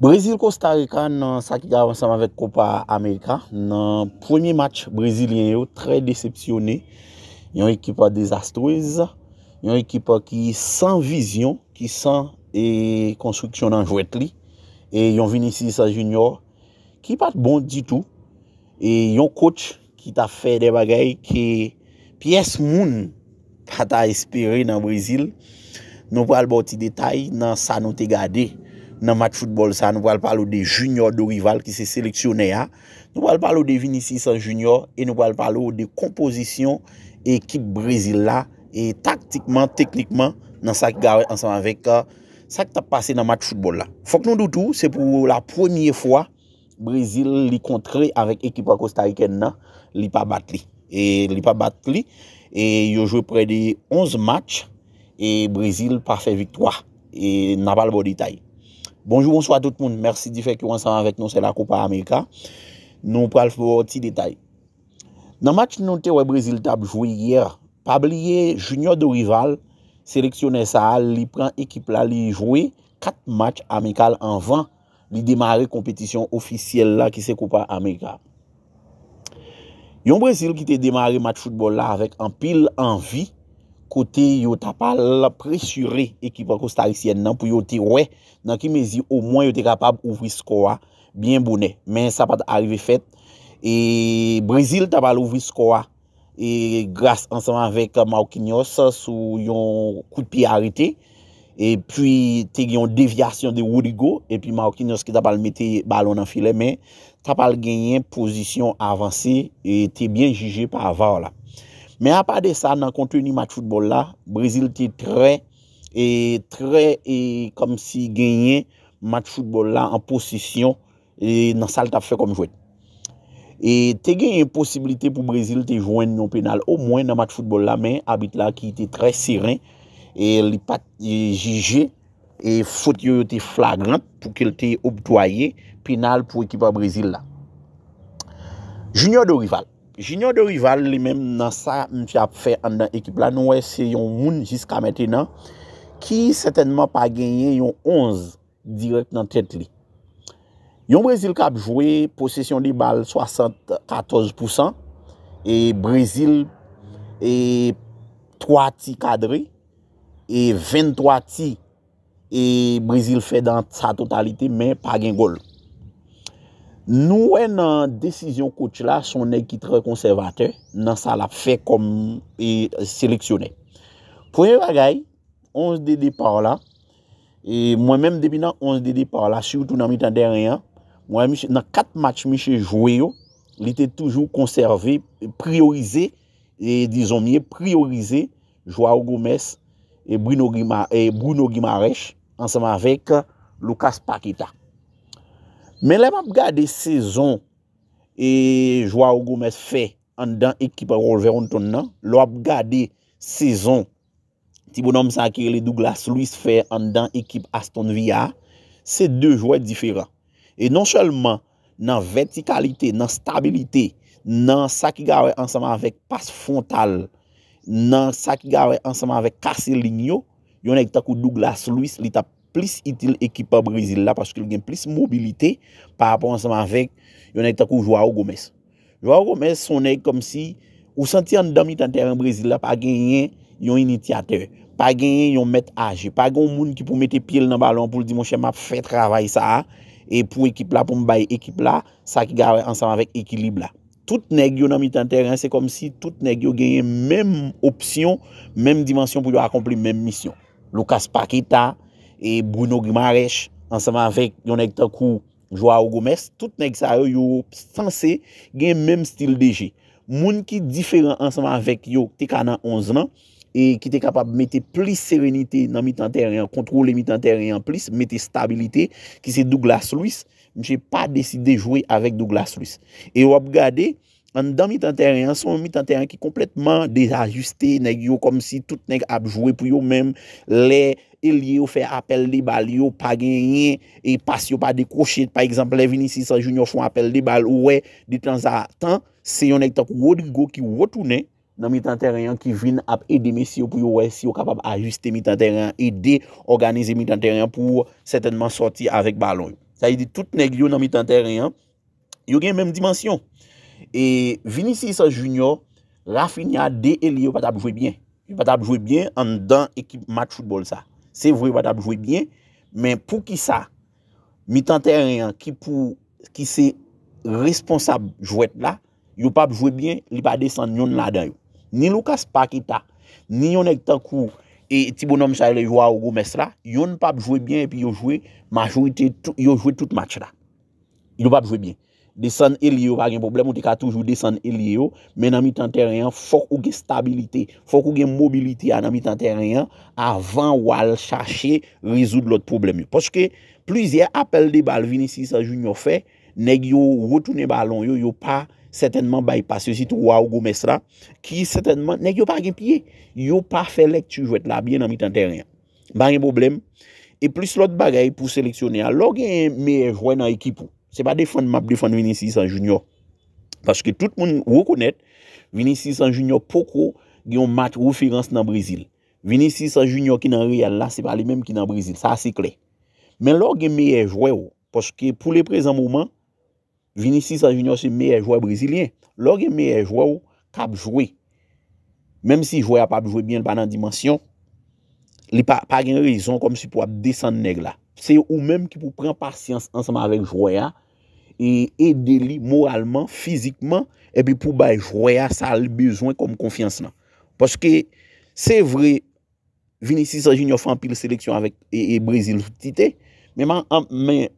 Brésil-Costa Rica nan sa ki gavansam avèk kopa Amerikan, nan premier match brésilien yo, trè decepsyonè, yon ekipa desastrèz, yon ekipa ki san vizyon, ki san konstruksyon e, nan jwèt li, e yon Vinicisa Junior, ki pat bon di tou, e yon kòt ki ta fè de bagèy ki pi es moun pata espéré nan Brésil, nou pral bò ti detay nan sa nou te gadey. nan mat foutbol sa, nou pal pal ou de junior do rival ki se seleksyonè ya. Nou pal pal ou de Vinicius Junior, e nou pal pal ou de kompozisyon ekip Brezila, e taktikman, teknikman, nan sa ki gare ansan avèk, sa ki tap pase nan mat foutbol la. Fok non doutou, se pou la premiye fwa, Brezile li kontre avèk ekipa Kostaiken nan, li pa bat li. E li pa bat li, e yo jwè pre de 11 match, e Brezile pa fè victoire. E nan pal bo detayi. Bonjou, bonsoy a tout moun, mersi di fek yo ansan avèk nou se la Kupa Amerika. Nou pral pou ti detay. Nan match nou te wè Brésil tab jouy yer, pabliye junior de rival seleksyonè Saal li pran ekip la li jouy kat match amikal anvan li demare kompetisyon ofisyel la ki se Kupa Amerika. Yon Brésil ki te demare match foutbol la avèk an pil anvi kote yo tapal presyure ekipa kou starisyen nan pou yo te we nan ki mezi o mwen yo te kapab ouvri skowa bien bonè men sa pat arive fet e Brazil tapal ouvri skowa e grase ansaman vek Mawkinios sou yon kout pi harite e pi te yon devyasyon de Wurigo e pi Mawkinios ki tapal mette balon nan file men tapal genyen posisyon avansi e te bien juje pa avan la Men apade sa nan konteni matfoutbol la, Brezil te tre, e tre e kom si genye matfoutbol la an posisyon nan sal ta fe kom jwet. E te genye posibilite pou Brezil te jwenn nou penal ou mwen nan matfoutbol la, men abit la ki te tre seren, e li pati jige, e fote yo yo te flagrant pou ke te optoye penal pou ekipa Brezil la. Junior de rival. Jinyon de rival li menm nan sa mfya ap fè an dan ekip la nou wè se yon moun jiska meten nan ki setenman pa genyen yon 11 direk nan tèt li. Yon Brésil kap jwè posesyon li bal 74% e Brésil e 3 ti kadre e 23 ti e Brésil fè dan sa totalite men pa gen gol. Nouwen nan desisyon koch la son ekitre konservate nan sa la fe kom e, seleksyonen. Poyen waga yon, 11 dede par la, e, mwen menm debina 11 dede par la, surtout nan mitan deryen, mwen menm nan kat match mwenche joueyo, li te toujou konserve priorize, dizon miye priorize joua ou gomes Bruno Guimareche ansanman vek Lucas Paquita. Men lem ap gade sezon e jwa ou gomez fe an dan ekip a rol veron ton nan, lop gade sezon tibou nan msakile Douglas Lewis fe an dan ekip Aston Villa, se de jwa diferan. E non chelman nan vertikalite, nan stabilite, nan sakigawe ansama vek pas frontal, nan sakigawe ansama vek kase linyo, yon ek takou Douglas Lewis li tap pas frontal. plis itil ekipa Brezil la, paskou yon gen plis mobilite, par rapport anseman vek, yon ek takou Joao Gomez. Joao Gomez son ek kom si, ou santi an dami tan teren Brezil la, pa genyen yon initia teren, pa genyen yon met age, pa genyen yon moun ki pou mette piel nan balon, pou l'dimonshe ma fè travay sa, e pou ekip la, pou mbay ekip la, sa ki gare anseman vek ekilib la. Tout neg yon dami tan teren, se kom si tout neg yon genyen menm opsyon, menm dimansyon pou yon akompli menm misyon. Loukas Pakita, E Bruno Guimareche, anseman vek yon ek takou Joao Gomez, tout nek sa yo yo Sanse gen menm stil deje. Moun ki diferan anseman vek yo Teka nan 11 nan, E ki te kapab mette plis serenite Nan mitan teryen, kontrole mitan teryen plis, Mete stabilite, ki se Douglas Luiz, Nje pa deside jwe avek Douglas Luiz. E wap gade, An dan mitan teryen, son mitan teryen ki kompletman Dezajuste neg yo, kom si Tout neg ap jowe pou yo menm Le, elye yo fe apel de bal Yo pa genyen, e pas yo pa Dekrochet, pa ekzamp, le vinisi sa jounyo Fon apel de bal, ouwe, de transa Tan, se yon neg tok wot di go Ki wot ounen, nan mitan teryen Ki vin ap edeme si yo pou yo we Si yo kapab ajuste mitan teryen, ede Organize mitan teryen pou Sertenman sorti avek balon Sa yi di tout neg yo nan mitan teryen Yo gen menm dimensyon E Vinicius Junior rafinia de e li yo pata pou jwe bien. Yo pata pou jwe bien an dan ekip mat football sa. Se vwe pata pou jwe bien, men pou ki sa, mi tante rien ki pou ki se responsab jwet la, yo pata pou jwe bien li pa desan yon lada yo. Ni Lucas Paquita, ni yon ek tan kou, e tibo nom sa yon yon waw gomest la, yon pata pou jwe bien, epi yo jwe majorite, yo jwe tout match la. Yo pata pou jwe bien. Desan elye yo bagen problem Ou te ka toujou desan elye yo Men nan mitan teryen fok ou gen stabilite Fok ou gen mobilite an nan mitan teryen Avan wale chache Rezoud lot problem yo Poske plizye apel de bal Vinisi sa joun yo fe Neg yo wotounen balon yo Yo pa setenman baypas Yo si tou waw gomes la Ki setenman neg yo bagen piye Yo pa fe lek tu jwet la Ben nan mitan teryen Bagen problem E plis lot bagay pou seleksyonen Logen me jwen nan ekipou Se pa defan map defan Vinicius Sanjounyo. Paske tout moun wou konet, Vinicius Sanjounyo pokou gen yon mat ouferans nan Brezil. Vinicius Sanjounyo ki nan real la se pa li menm ki nan Brezil. Sa ase kle. Men lor gen meye jwe ou. Paske pou le prezant mouman, Vinicius Sanjounyo se meye jwe Brezilien. Lor gen meye jwe ou, kab jwe. Mem si jwe apap jwe bien banan dimensyon, li pa gen rezon kom si pou ap desen neg la. Se ou menm ki pou pren pasyans ansanman avèk Jouya E edeli moralman, fizikman E bi pou bay Jouya sa al bezwen kom konfians nan Poske se vre Vinicis Arginio fan pil seleksyon avèk e, e Brazil titè Menman, men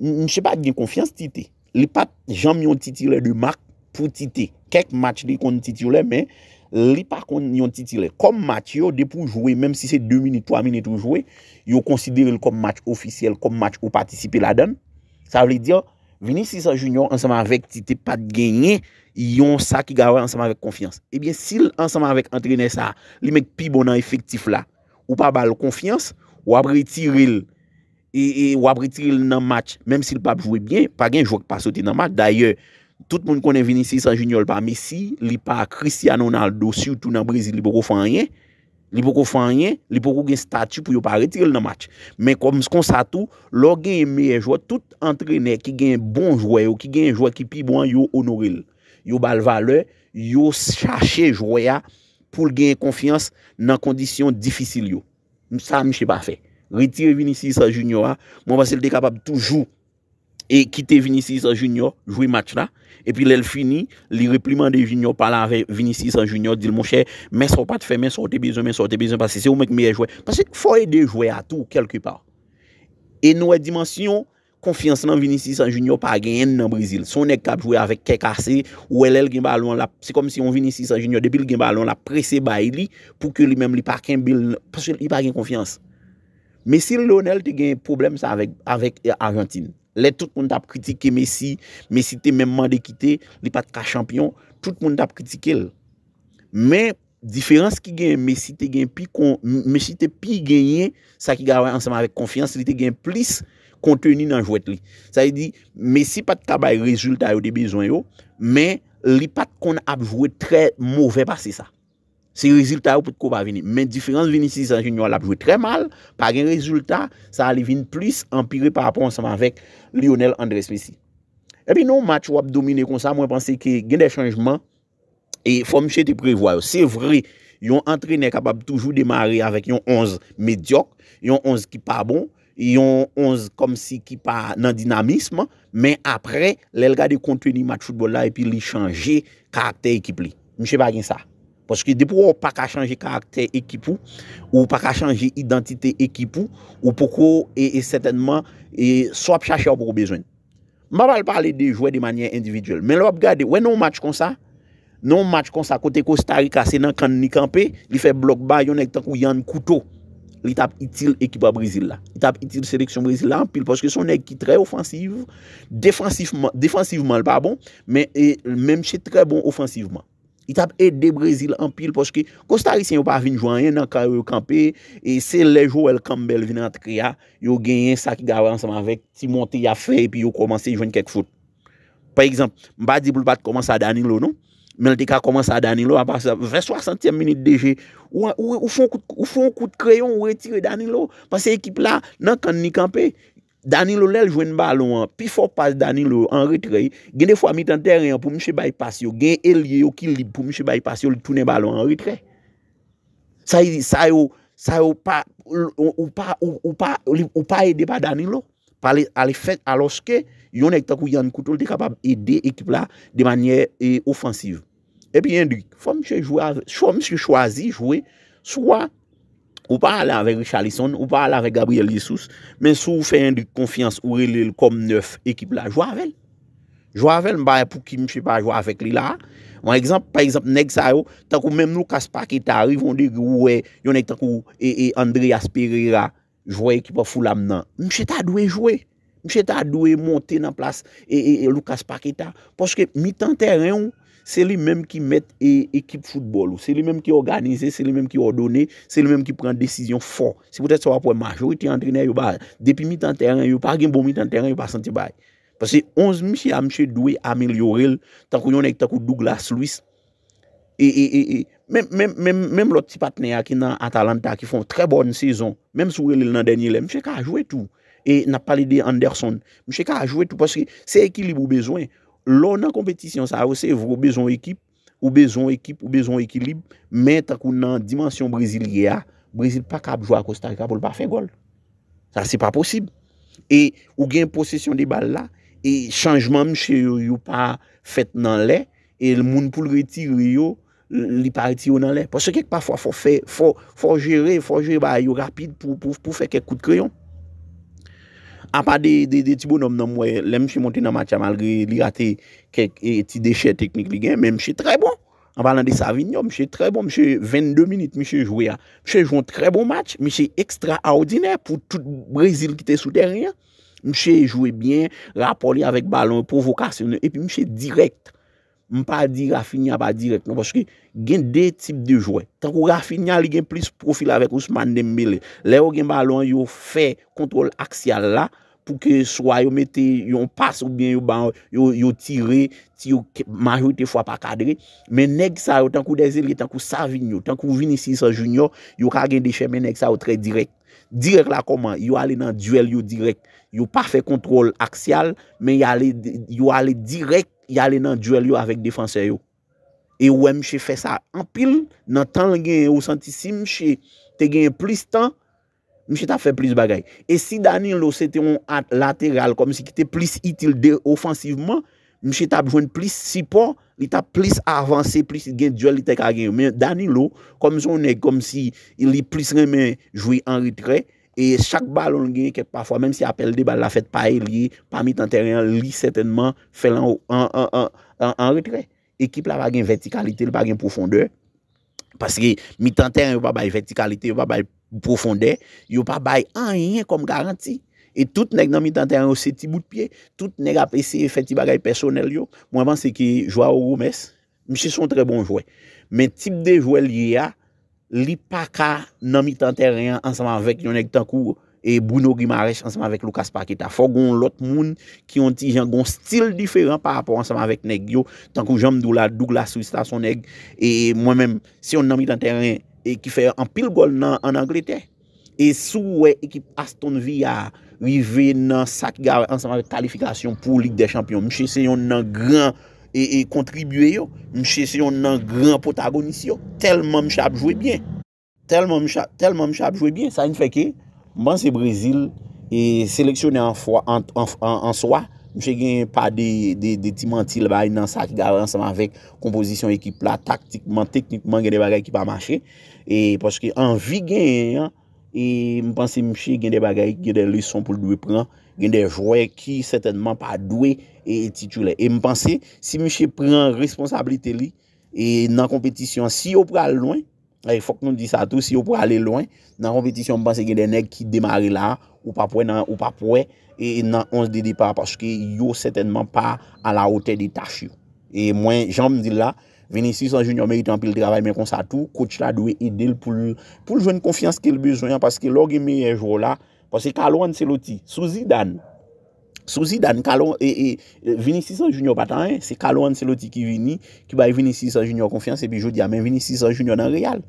Nse pa gen konfians titè Li pat janm yon titilè di mark pou titè Kèk match di kon titilè men Li pa kon yon titire, kom mat yo depou jouwe, menm si se 2 minute, 3 minute ou jouwe, yo konsidere l kom mat ofisyel, kom mat ou patisipe la den, sa vle diyo, Vinicius Junior ansama vek titi pat genye, yon sa ki gawen ansama vek konfians. Ebyen, sil ansama vek antrene sa, li mek pi bonan efektif la, ou pa bal konfians, wapre tiril, e wapre tiril nan mat, menm si l pap jowe bien, pa gen jok pa sote nan mat, daye, Tout moun konen Vinicius Sanjouniol pa, me si li pa Cristiano Ronaldo, surtout nan Brésil, li pou kou fanyen, li pou kou fanyen, li pou kou gen statu pou yo pa retirel nan match. Men kon ms kon sa tou, lor gen yon meyè jou, tout antrene ki gen bon jouè, ou ki gen jouè ki pi bon yo honoril. Yo bal vale, yo chache jouè ya, pou gen konfians nan kondisyon difisil yo. Sa mi chè pa fè. Retire Vinicius Sanjouniol, moun pasil de kapab toujou, E kite Vinicius San Junior, jouy match la, epi lèl fini, li repliman de Vinicius San Junior, pala ave Vinicius San Junior, dil moun chè, mè so pat fè, mè so te bizon, mè so te bizon, pas se se ou mèk mèyè jouè. Pas se fò e de jouè a tou, kelke par. E nou e dimansyon, konfians nan Vinicius San Junior, pa genyen nan Brazil. Son ek kap jouè ave KKC, ou LL Gimbalon la, se kom si on Vinicius San Junior, depil Gimbalon la, presè bay li, pou ke li mèm li pa ken bil, pas se li pa gen konfians. Le tout moun tap kritike Messi, Messi te menman de kite, li pat ka champion, tout moun tap kritike el. Men, diferans ki gen Messi te gen pi, Messi te pi genyen, sa ki gawen anseman vek konfians, li te gen plis konteni nan jwet li. Sa yi di, Messi pat kabay rezulta yo de bezwen yo, men li pat kon ap jwet tre mouve pa se sa. se rezultat ou pou tko pa vini. Men, diferans vini si Sanjoun, yon l ap jwe tre mal, pa gen rezultat, sa alivine plis empire par rapport anseman vek Lionel Andres Messi. Epi nou, match wap domine kon sa, mwen pense ki gen de chanjman e fòm chete prevoye. Se vre, yon antre ne kapab toujou demare avèk yon onz medyok, yon onz ki pa bon, yon onz kom si ki pa nan dinamisme, men apre, lel gade kontweni match football la epi li chanje karakter ekip li. Mwen chepa gen sa. Poske depo ou pa ka chanje karakter ekipou, ou pa ka chanje identite ekipou, ou poko e setenman e so ap chache ou pou ou bezwen. Mwen wap ale pale de jwe de manyen individuel. Men wap gade, wè nou match kon sa, nou match kon sa kote ko starik ase nan kan ni kampe, li fe blok ba yon ek tankou yon kouto, li tap itil ekipa Brazil la. Li tap itil seleksyon Brazil la anpil, poske son ek ki tre ofansiv, defansivman l pa bon, men mèm che tre bon ofansivman. It ap et de Brezil an pil poske Kostari se yon pa vin jwanyen nan ka yon kampe E se lejou el kambel vin an te kriya Yon genyen sa ki gawen ansama vek Si monte ya frey pi yon komanse yon jwanyen kek foute Par exemple Mpa di blupat komanse a Danilo non Melde ka komanse a Danilo 20-60 minite deje Ou foun kout kreyon ou etire Danilo Pas se ekip la nan kan ni kampe Danilo lèl jwen balon an, pi fò pas Danilo an ritre, gen defo a mitan teryen pou mèche bayi pas yo, gen elye yo ki li pou mèche bayi pas yo li tounen balon an ritre. Sa yo pa ede pa Danilo, aloske yon ekta kou Yann Koutou lè te kapab ede ekip la de manye e, ofansiv. Epi yon di, fò mèche jwazi jwè, souwa, Ou pa alè avèk Richarlison, ou pa alè avèk Gabriel Jesus, men sou fè yon dik konfians ou re lèl kom 9 ekip la, jwa avèl. Jwa avèl mba e pou ki mche pa jwa avèk li la. Mon ekzamp, par ekzamp, nek sa yo, tan kou mèm Lucas Paqueta, yon nek tan kou e, e, Andre Asperira, jwa ekipa fulam nan, mche ta dwe jwe, mche ta dwe monte nan plas, e Lucas Paqueta, poske mi tan terren ou, Se li menm ki met bon ekip futbol ou, se li menm ki organize, se li menm ki ordone, se li menm ki pren desisyon fon. Se pwete sa wapwe majoriti antrene yo bay, depi mi tan teren yo, par gen bo mi tan teren yo, par santi bay. Pwese 11 mi chè a mi chè dwe amelyorel, tankou yon ek tankou Douglas Louis. E, e, e, e, menm lot ti patne a ki nan Atalanta ki fon tre bon sezon, menm sou relil nan denyele, mi chè ka a jwè tou. E, na palide Anderson, mi chè ka a jwè tou, pwese se ekilibou bezwen. Lò nan kompetisyon, sa ou se vò bezon ekip, ou bezon ekip, ou bezon ekilib, men takoun nan dimansyon Brésil ge a, Brésil pa kap jwa kostarikabol pa fe gol. Sa se pa posib. E ou gen posesyon de ball la, e chanjman mche you pa fet nan lè, e l moun pou l reti you, l pariti you nan lè. Pasè kek pa fwa fwa fwa fwa fwa fwa fwa jere, fwa jere ba you rapid pou fwe kek kout kreyon. A pa de ti bon nom nom, le mche monte nan match a malge li rate kek eti deshe teknik ligen, men mche tre bon. A pa lan de Savignon, mche tre bon, mche 22 minute mche joué a. Mche joué an tre bon match, mche ekstra ordinaire pou tout Brésil ki te sou terrien. Mche joué bien, rapoli avèk balon, provokasyon, epi mche direk. Mpa di rafinyan ba direk. Non, pwoske gen dey tip de jwè. Tankou rafinyan li gen plis profil avèk Ousmane Dembele. Lè ou gen balon yo fè kontrol aksyal la pou ke swa yo mette yon pas ou bien yo ban yo tire ti yo manjou te fwa pa kadre. Menek sa yo tankou Dezelie tankou Savigno, tankou Vinicius Junior yo ka gen dey chè menek sa yo tre direk. Direk la koman? Yo ale nan duel yo direk. Yo pa fè kontrol aksyal men yo ale direk yale nan djwel yo avèk defanse yo. E wè mche fè sa anpil, nan tan gen yo santi si mche te gen plus tan, mche ta fè plus bagay. E si dani lo se te yon lateral, kom si ki te plus itil de offensiveman, mche ta bjwen plus sipon, li ta plus avansè, plus gen djwel li te ka gen. Men dani lo, kom si yon nek, kom si li plus remen jwi anritre, E chak balon gen ke pafwa, menm si apelde, la fèt pae li, pa mi tanteren li sètenman, fè lan an retre. Ekip la bagen vertikalite, li bagen profonde, paske mi tanteren yo pa bay vertikalite, yo pa bay profonde, yo pa bay anyen kom garanti. E tout nek nan mi tanteren yo se ti bout pye, tout nek ap ese fèt ti bagay personel yo, mwen van se ki jwa ou ou mes, mi se son tre bon jwè. Men tip de jwè li ya, Li Paka nan mi tan teren anseman vek yon neg tankou E Bruno Guimareche anseman vek Lucas Paquita Fogon lot moun ki yon ti jan gon stil diferan par rapport anseman vek neg yo Tankou Jean Mdoula, Douglas Wistason neg E mwen menm si yon nan mi tan teren E ki fe an pil gol nan Angleterre E sou we ekip Aston Villa We ve nan sak gare anseman vek talifikasyon pou Ligue des Champions Mche se yon nan gran... E, e kontribuye yo, mche seyon nan gran potagonisi yo, telman mche apjouye byen. Telman mche apjouye byen. Sa yon fè ke, mpansè Brésil, e seleksyonè an fwa, an swa, mche gen pa de ti mantil bay nan sa ki gavran seman vek kompozisyon ekip la, taktikman, teknikman gen de bagay ki pa mache, e poske an vi gen, e mpansè mche gen de bagay ki gen de lison pou ldwe pran, gen de jwoy ki setenman pa dwe e titule. E mpansi, si miche pren responsablite li e nan kompetisyon, si yo pral lwen, e fok nou di sa tou, si yo pral lwen, nan kompetisyon mpansi gen de nek ki demare la, ou pa pwè ou pa pwè, e nan on se dedipa paske yo setenman pa a la ote de tache yo. E mwen jan mdi la, veni si son junior merite an pil travay men kon sa tou, kouch la dwe edel pou lwen konfians ke l bezwen, paske log e meye jwoy la Kwa se kalon an seloti, souzi dan, souzi dan, kalon, e, e, vini 600 jounyon patan, se kalon an seloti ki vini, ki bay vini 600 jounyon konfians, e pi jo di amen, vini 600 jounyon an real.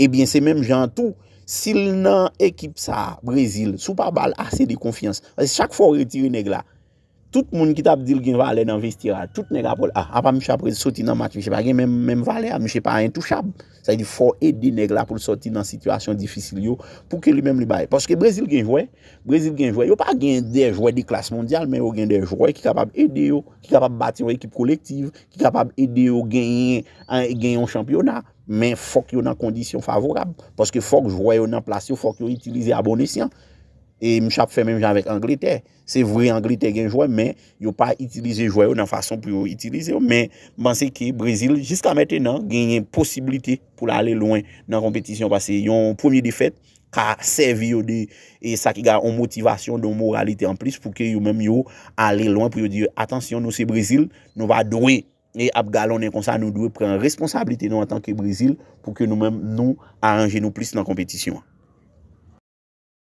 Ebyen, eh se menm jan tou, sil nan ekip sa, Brezil, sou pa bal, ase de konfians. Wase, chak fo retiri neg la. Tout moun ki tap dil gen valè nan vestirat, tout neg apol ap ah, ap ap mèm chè ap soti nan matri, chèpa gen mèm valè, ap ah, mèm chèpa entouchab. Sa y di fò edi neg la pou l soti nan situasyon difisil yo pou ke li mèm li baye. Poske brésil gen jwe, brésil gen jwe yo pa gen der jwe di klas mondial, men yo gen der jwe ki kapab edi yo, ki kapab bati yon ekip kolektiv, ki kapab edi yo gen yon championat, men fòk yo nan kondisyon favorab, poske fòk jwe yo nan plasyon, fòk yo itilize abonisyon. E mchap fèmèm jè avèk Angleterre. Se vwè Angleterre gen jwè, men yo pa itilize jwè yo nan fason pou yo itilize yo. Men mwansè ki Brazil jiska mètè nan genye posibilite pou la alè loin nan kompetisyon. Pase yon pwemye defèt ka sèvi yo de e sa ki ga on motivasyon, don moralite an plis pou ke yo menm yo alè loin pou yo diyo «Atensyon, nou se Brazil, nou va dwe, e ap galon en konsa nou dwe pren responsabilite nou an tanki Brazil pou ke nou menm nou aranje nou plis nan kompetisyon».